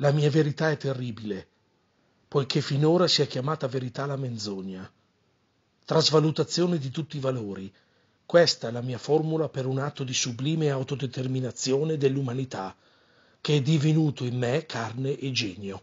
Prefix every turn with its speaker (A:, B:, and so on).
A: La mia verità è terribile, poiché finora si è chiamata verità la menzogna. Trasvalutazione di tutti i valori. Questa è la mia formula per un atto di sublime autodeterminazione dell'umanità, che è divenuto in me carne e genio.